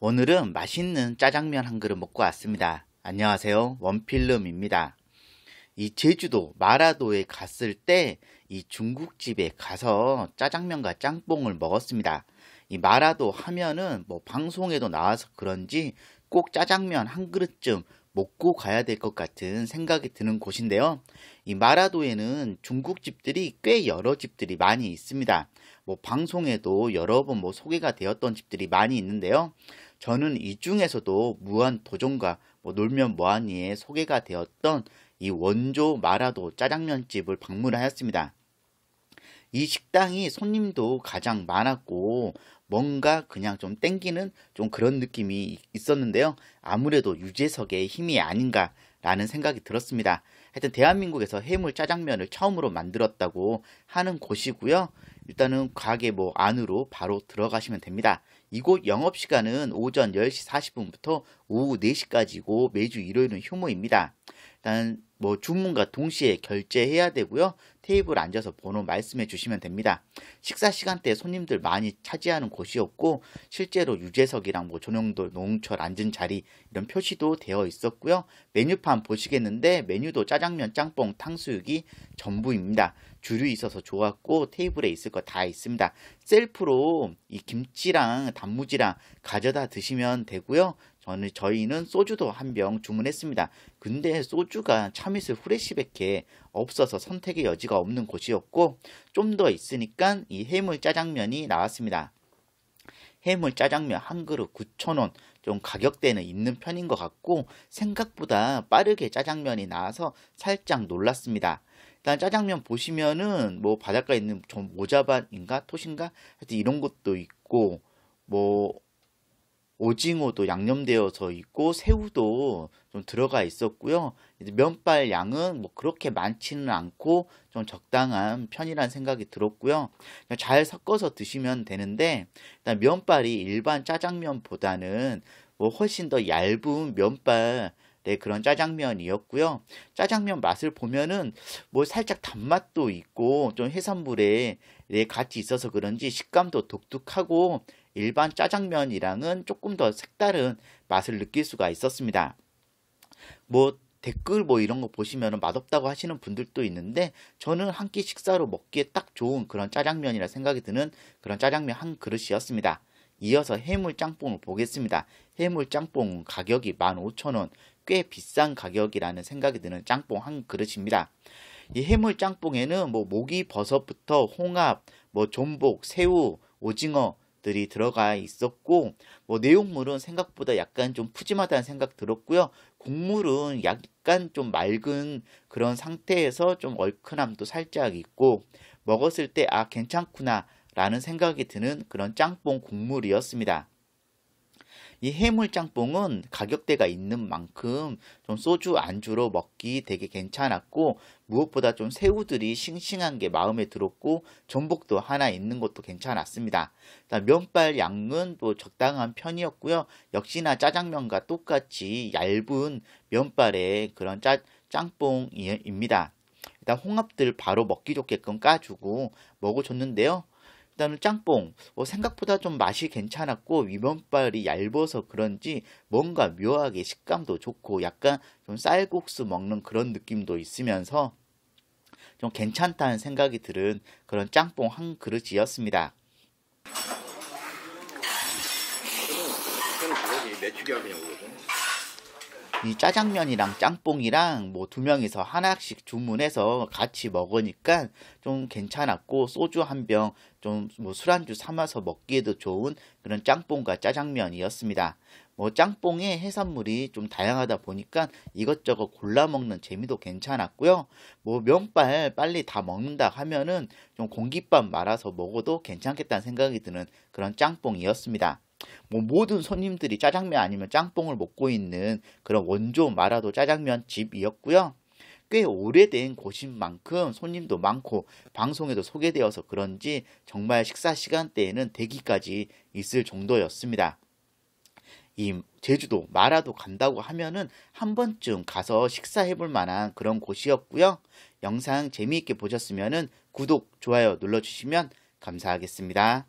오늘은 맛있는 짜장면 한 그릇 먹고 왔습니다. 안녕하세요. 원필름입니다. 이 제주도 마라도에 갔을 때 이 중국집에 가서 짜장면과 짬뽕을 먹었습니다. 이 마라도 하면은 뭐 방송에도 나와서 그런지 꼭 짜장면 한 그릇쯤 먹고 가야 될 것 같은 생각이 드는 곳인데요. 이 마라도에는 중국집들이 꽤 여러 집들이 많이 있습니다. 뭐 방송에도 여러 번 뭐 소개가 되었던 집들이 많이 있는데요. 저는 이 중에서도 무한 도전과 뭐 놀면 뭐하니에 소개가 되었던 이 원조 마라도 짜장면집을 방문하였습니다. 이 식당이 손님도 가장 많았고 뭔가 그냥 좀 땡기는 좀 그런 느낌이 있었는데요. 아무래도 유재석의 힘이 아닌가라는 생각이 들었습니다. 하여튼 대한민국에서 해물 짜장면을 처음으로 만들었다고 하는 곳이고요. 일단은 가게 뭐 안으로 바로 들어가시면 됩니다. 이곳 영업시간은 오전 10시 40분부터 오후 4시까지고 매주 일요일은 휴무입니다. 일단 뭐 주문과 동시에 결제해야 되고요. 테이블 앉아서 번호 말씀해 주시면 됩니다. 식사 시간대 손님들 많이 차지하는 곳이었고 실제로 유재석이랑 뭐전용돌 농철 앉은 자리 이런 표시도 되어 있었고요. 메뉴판 보시겠는데 메뉴도 짜장면, 짬뽕, 탕수육이 전부입니다. 주류 있어서 좋았고 테이블에 있을 거 다 있습니다. 셀프로 이 김치랑 단무지랑 가져다 드시면 되고요. 저희는 소주도 한 병 주문했습니다. 근데 소주가 참이슬 후레시백에 없어서 선택의 여지가 없는 곳이었고 좀 더 있으니까 이 해물 짜장면이 나왔습니다. 해물 짜장면 한 그릇 9,000원 좀 가격대는 있는 편인 것 같고 생각보다 빠르게 짜장면이 나와서 살짝 놀랐습니다. 일단 짜장면 보시면은 뭐 바닷가에 있는 좀모자반인가 토신가 하여튼 이런 것도 있고 뭐 오징어도 양념되어서 있고 새우도 좀 들어가 있었고요. 면발 양은 뭐 그렇게 많지는 않고 좀 적당한 편이란 생각이 들었고요. 잘 섞어서 드시면 되는데 일단 면발이 일반 짜장면보다는 뭐 훨씬 더 얇은 면발 의 그런 짜장면이었고요. 짜장면 맛을 보면은 뭐 살짝 단맛도 있고 좀 해산물에 네, 같이 있어서 그런지 식감도 독특하고 일반 짜장면이랑은 조금 더 색다른 맛을 느낄 수가 있었습니다. 뭐 댓글 뭐 이런 거 보시면 맛없다고 하시는 분들도 있는데 저는 한 끼 식사로 먹기에 딱 좋은 그런 짜장면이라 생각이 드는 그런 짜장면 한 그릇이었습니다. 이어서 해물 짬뽕을 보겠습니다. 해물 짬뽕 가격이 15,000원 꽤 비싼 가격이라는 생각이 드는 짬뽕 한 그릇입니다. 이 해물 짬뽕에는 뭐 모기 버섯부터 홍합, 뭐 존복, 새우, 오징어, 들이 들어가 있었고 뭐 내용물은 생각보다 약간 좀 푸짐하다는 생각 들었고요. 국물은 약간 좀 맑은 그런 상태에서 좀 얼큰함도 살짝 있고 먹었을 때 아 괜찮구나 라는 생각이 드는 그런 짬뽕 국물이었습니다. 이 해물 짬뽕은 가격대가 있는 만큼 좀 소주 안주로 먹기 되게 괜찮았고 무엇보다 좀 새우들이 싱싱한 게 마음에 들었고 전복도 하나 있는 것도 괜찮았습니다. 면발 양은 또 적당한 편이었고요. 역시나 짜장면과 똑같이 얇은 면발의 그런 짜, 짬뽕입니다. 일단 홍합들 바로 먹기 좋게끔 까주고 먹어줬는데요. 그다음에 짬뽕 어, 생각보다 좀 맛이 괜찮았고 위면발이 얇아서 그런지 뭔가 묘하게 식감도 좋고 약간 좀 쌀국수 먹는 그런 느낌도 있으면서 좀 괜찮다는 생각이 들은 그런 짬뽕 한 그릇이었습니다. 그냥 이 짜장면이랑 짬뽕이랑 뭐 두 명이서 하나씩 주문해서 같이 먹으니까 좀 괜찮았고 소주 한 병 좀 뭐 술안주 삼아서 먹기에도 좋은 그런 짬뽕과 짜장면이었습니다. 뭐 짬뽕에 해산물이 좀 다양하다 보니까 이것저것 골라 먹는 재미도 괜찮았고요. 뭐 면발 빨리 다 먹는다 하면은 좀 공깃밥 말아서 먹어도 괜찮겠다는 생각이 드는 그런 짬뽕이었습니다. 뭐 모든 손님들이 짜장면 아니면 짬뽕을 먹고 있는 그런 원조 마라도 짜장면 집이었고요. 꽤 오래된 곳인 만큼 손님도 많고 방송에도 소개되어서 그런지 정말 식사 시간대에는 대기까지 있을 정도였습니다. 이 제주도 마라도 간다고 하면은 한 번쯤 가서 식사해 볼 만한 그런 곳이었고요. 영상 재미있게 보셨으면은 구독, 좋아요 눌러 주시면 감사하겠습니다.